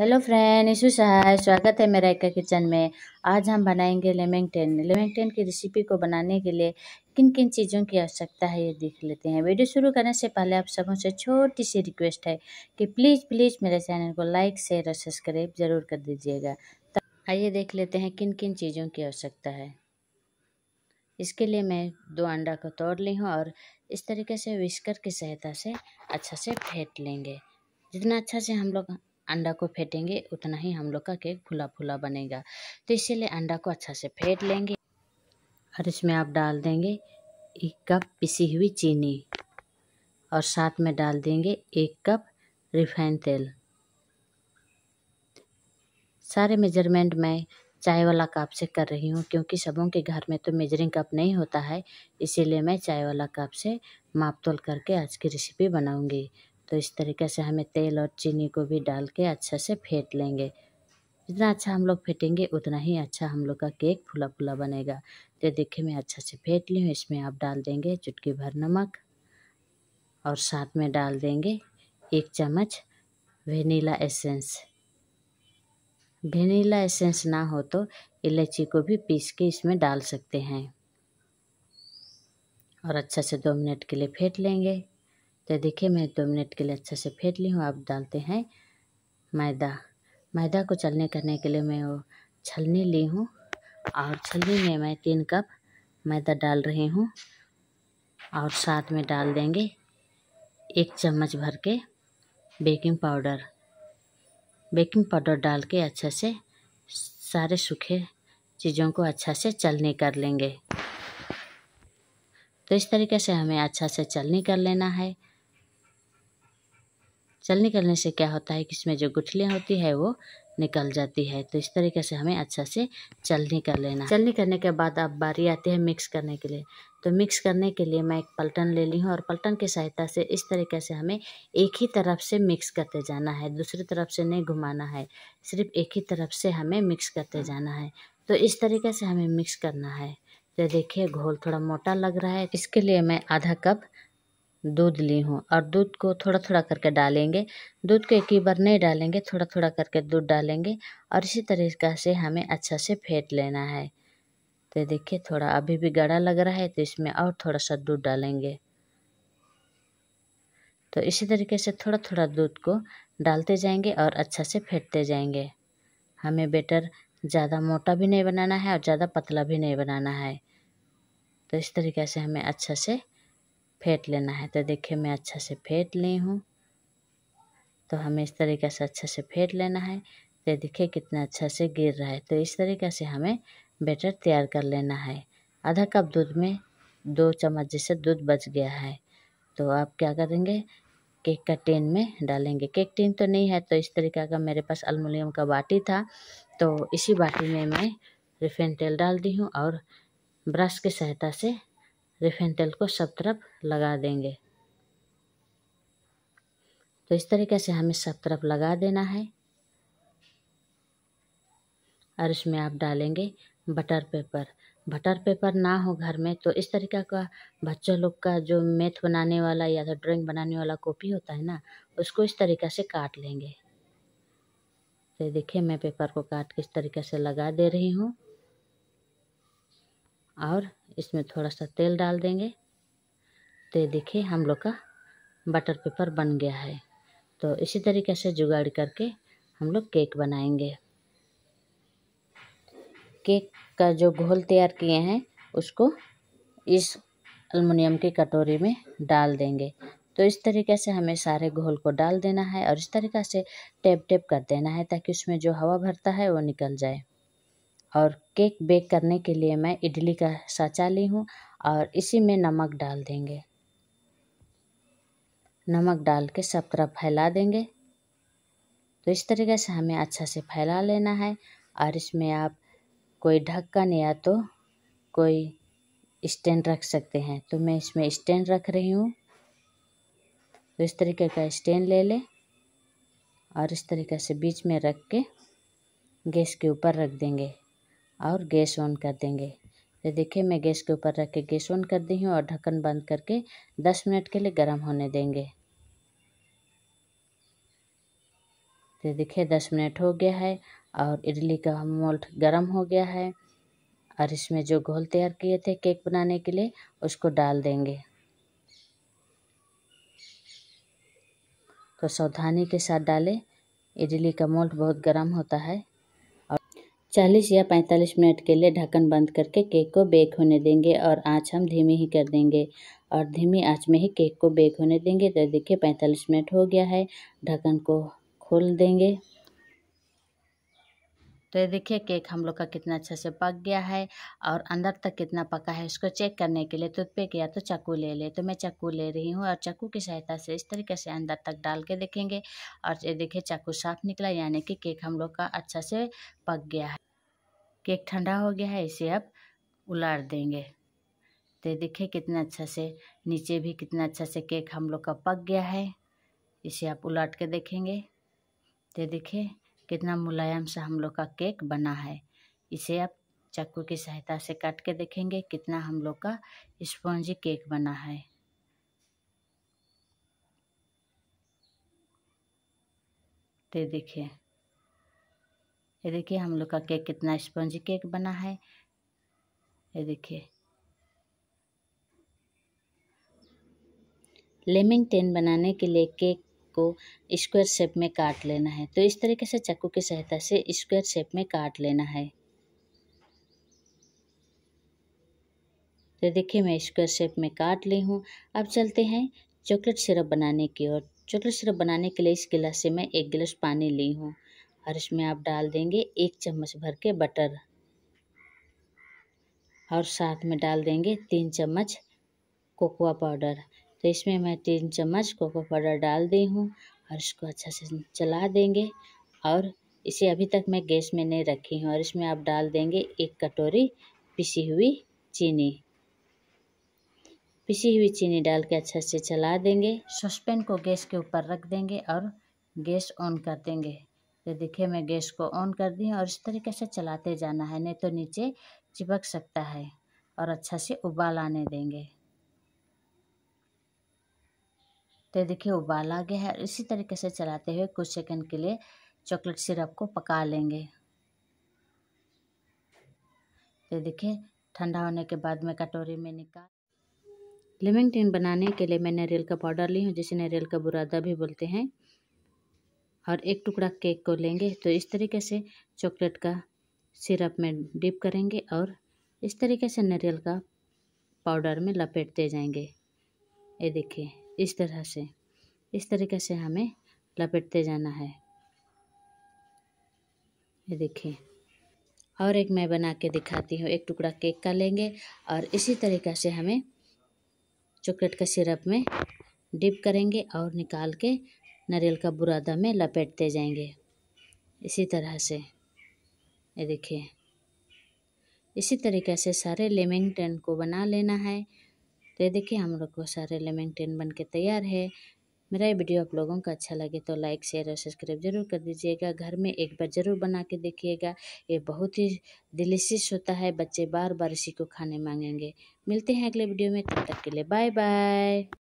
hello friend Yeshu सहाय स्वागत है मेरा एका किचन में आज हम बनाएंगे लेमेंगटेन टेन की रेसिपी को बनाने के लिए किन किन चीज़ों की आवश्यकता है ये देख लेते हैं वीडियो शुरू करने से पहले आप सबों से छोटी सी रिक्वेस्ट है कि प्लीज़ प्लीज़ मेरे चैनल को लाइक शेयर और सब्सक्राइब ज़रूर कर दीजिएगा तो आइए देख लेते हैं किन किन चीज़ों की आवश्यकता है इसके लिए मैं दो अंडा को तोड़ ली हूँ और इस तरीके से विस्कर की सहायता से अच्छा से फेंट लेंगे जितना अच्छा से हम लोग अंडा को फेंटेंगे उतना ही हम लोग का केक फुला फुला बनेगा तो इसीलिए अंडा को अच्छा से फेंट लेंगे और इसमें आप डाल देंगे एक कप पिसी हुई चीनी और साथ में डाल देंगे एक कप रिफाइंड तेल सारे मेजरमेंट मैं चाय वाला कप से कर रही हूँ क्योंकि सबों के घर में तो मेजरिंग कप नहीं होता है इसीलिए मैं चाय वाला कप से माप तोल करके आज की रेसिपी बनाऊँगी तो इस तरीके से हमें तेल और चीनी को भी डाल के अच्छे से फेंट लेंगे जितना अच्छा हम लोग फेंटेंगे उतना ही अच्छा हम लोग का केक फुला फुला बनेगा तो देखिए मैं अच्छा से फेंट ली हूँ इसमें आप डाल देंगे चुटकी भर नमक और साथ में डाल देंगे एक चम्मच वेनीला एसेंस वेनीला एसेंस ना हो तो इलायची को भी पीस के इसमें डाल सकते हैं और अच्छा से दो मिनट के लिए फेंट लेंगे तो देखिए मैं दो मिनट के लिए अच्छे से फेंट ली हूँ अब डालते हैं मैदा मैदा को चलने करने के लिए मैं वो छलनी ली हूँ और छलनी में मैं तीन कप मैदा डाल रही हूँ और साथ में डाल देंगे एक चम्मच भर के बेकिंग पाउडर बेकिंग पाउडर डाल के अच्छे से सारे सूखे चीज़ों को अच्छा से चलनी कर लेंगे तो इस तरीके से हमें अच्छा से चलनी कर लेना है चल निकलने से क्या होता है कि इसमें जो गुठलियाँ होती है वो निकल जाती है तो इस तरीके से हमें अच्छा से चलनी कर लेना चलनी करने के बाद अब बारी आती है मिक्स करने के लिए तो मिक्स करने के लिए मैं एक पलटन ले ली हूँ और पलटन की सहायता से इस तरीके से हमें एक ही तरफ से मिक्स करते जाना है दूसरी तरफ से नहीं घुमाना है सिर्फ एक ही तरफ से हमें मिक्स करते जाना है तो इस तरीके से हमें मिक्स करना है तो देखिए घोल थोड़ा मोटा लग रहा है इसके लिए मैं आधा कप दूध ली हूँ और दूध को थोड़ा थोड़ा करके डालेंगे दूध को एक ही बार नहीं डालेंगे थोड़ा थोड़ा करके दूध डालेंगे और इसी तरीका से हमें अच्छा से फेंट लेना है तो देखिए थोड़ा अभी भी गढ़ा लग रहा है तो इसमें और थोड़ा सा दूध डालेंगे तो इसी तरीके से थोड़ा थोड़ा दूध को डालते जाएंगे और अच्छा से फेंटते जाएंगे हमें बेटर ज़्यादा मोटा भी नहीं बनाना है और ज़्यादा पतला भी नहीं बनाना है तो इस तरीके से हमें अच्छा से फेंट लेना है तो देखिए मैं अच्छा से फेंट ली हूँ तो हमें इस तरीके से अच्छे से फेंट लेना है तो देखिए कितना अच्छा से गिर रहा है तो इस तरीके से हमें बैटर तैयार कर लेना है आधा कप दूध में दो चम्मच जैसे दूध बच गया है तो आप क्या करेंगे केक का टिन में डालेंगे केक टिन तो नहीं है तो इस तरीके का मेरे पास अलमुनियम का बाटी था तो इसी बाटी में मैं रिफाइन तेल डाल दी हूँ और ब्रश की सहायता से रिफाइन तेल को सब तरफ लगा देंगे तो इस तरीके से हमें सब तरफ लगा देना है और इसमें आप डालेंगे बटर पेपर बटर पेपर ना हो घर में तो इस तरीका का बच्चों लोग का जो मेथ बनाने वाला या तो ड्राइंग बनाने वाला कॉपी होता है ना उसको इस तरीका से काट लेंगे तो देखिए मैं पेपर को काट के इस तरीके से लगा दे रही हूँ और इसमें थोड़ा सा तेल डाल देंगे तो देखिए हम लोग का बटर पेपर बन गया है तो इसी तरीके से जुगाड़ करके हम लोग केक बनाएंगे केक का जो घोल तैयार किए हैं उसको इस अलमुनियम की कटोरी में डाल देंगे तो इस तरीके से हमें सारे घोल को डाल देना है और इस तरीके से टेप टेप कर देना है ताकि उसमें जो हवा भरता है वो निकल जाए और केक बेक करने के लिए मैं इडली का साँचा ली हूँ और इसी में नमक डाल देंगे नमक डाल के सब तरफ फैला देंगे तो इस तरीके से हमें अच्छा से फैला लेना है और इसमें आप कोई ढक्कन या तो कोई स्टैंड रख सकते हैं तो मैं इसमें स्टैंड रख रही हूँ तो इस तरीके का स्टैंड ले लें और इस तरीके से बीच में रख के गैस के ऊपर रख देंगे और गैस ऑन कर देंगे ये तो देखिए मैं गैस के ऊपर रख के गैस ऑन कर दी हूँ और ढक्कन बंद करके दस मिनट के लिए गर्म होने देंगे तो देखिए दस मिनट हो गया है और इडली का मोल्ट गर्म हो गया है और इसमें जो घोल तैयार किए थे केक बनाने के लिए उसको डाल देंगे तो सावधानी के साथ डालें इडली का मोल्ट बहुत गर्म होता है 40 या 45 मिनट के लिए ढक्कन बंद करके केक को बेक होने देंगे और आँच हम धीमी ही कर देंगे और धीमी आँच में ही केक को बेक होने देंगे तो देखिए 45 मिनट हो गया है ढक्कन को खोल देंगे तो देखिए केक हम लोग का कितना अच्छा से पक गया है और अंदर तक कितना पका है इसको चेक करने के लिए पे या तो चाकू ले ले तो मैं चाकू ले रही हूँ और चाकू की सहायता से इस तरीके से अंदर तक डाल के देखेंगे और ये देखिए चाकू साफ निकला यानी कि केक हम लोग का अच्छा से पक गया है केक ठंडा हो गया है इसे अब उलार देंगे तो देखिए कितना अच्छा से नीचे भी कितना अच्छा से केक हम लोग का पक गया है इसे आप उलाट के देखेंगे तो देखिए कितना मुलायम सा हम लोग का केक बना है इसे आप चाकू की सहायता से काट के देखेंगे कितना हम लोग का स्पॉन्जी केक बना है तो देखिए ये देखिए हम लोग का केक कितना स्पंज केक बना है ये देखिए लेमन टेन बनाने के लिए केक को स्क्वायर शेप में काट लेना है तो इस तरीके से चक्कू की सहायता से स्क्वायर शेप में काट लेना है तो देखिए मैं स्क्वायर शेप में काट ली हूँ अब चलते हैं चॉकलेट सिरप बनाने की ओर चॉकलेट सिरप बनाने के लिए इस गिलास से मैं एक गिलास पानी ली हूँ और इसमें आप डाल देंगे एक चम्मच भर के बटर और साथ में डाल देंगे तीन चम्मच कोकोआ पाउडर तो इसमें मैं तीन चम्मच कोकोआ पाउडर डाल दी हूँ और इसको अच्छा से चला देंगे और इसे अभी तक मैं गैस में नहीं रखी हूँ और इसमें आप डाल देंगे एक कटोरी पिसी हुई चीनी पिसी हुई चीनी डाल के अच्छा से चला देंगे सस्पेन को गैस के ऊपर रख देंगे और गैस ऑन कर देंगे तो देखिए मैं गैस को ऑन कर दी और इस तरीके से चलाते जाना है नहीं तो नीचे चिपक सकता है और अच्छा से उबाल आने देंगे तो देखिए उबाल आ गया है इसी तरीके से चलाते हुए कुछ सेकंड के लिए चॉकलेट सिरप को पका लेंगे तो देखिए ठंडा होने के बाद मैं कटोरी में निकाल लिविंग टीन बनाने के लिए मैं नारियल का पाउडर ली हूँ जिसे नारियल का बुरादा भी बोलते हैं और एक टुकड़ा केक को लेंगे तो इस तरीके से चॉकलेट का सिरप में डिप करेंगे और इस तरीके से नारियल का पाउडर में लपेटते जाएंगे ये देखिए इस तरह से इस तरीके से हमें लपेटते जाना है ये देखिए और एक मैं बना के दिखाती हूँ एक टुकड़ा केक का लेंगे और इसी तरीक़ा से हमें चॉकलेट का सिरप में डिप करेंगे और निकाल के नारियल का बुरादा में लपेटते जाएंगे इसी तरह से ये देखिए इसी तरीके से सारे लेमिंग टेन को बना लेना है तो ये देखिए हम लोग को सारे लेमिंग टेन बन के तैयार है मेरा ये वीडियो आप लोगों का अच्छा लगे तो लाइक शेयर और सब्सक्राइब जरूर कर दीजिएगा घर में एक बार ज़रूर बना के देखिएगा ये बहुत ही डिलीशियस होता है बच्चे बार बार इसी को खाने मांगेंगे मिलते हैं अगले वीडियो में तब तक के लिए बाय बाय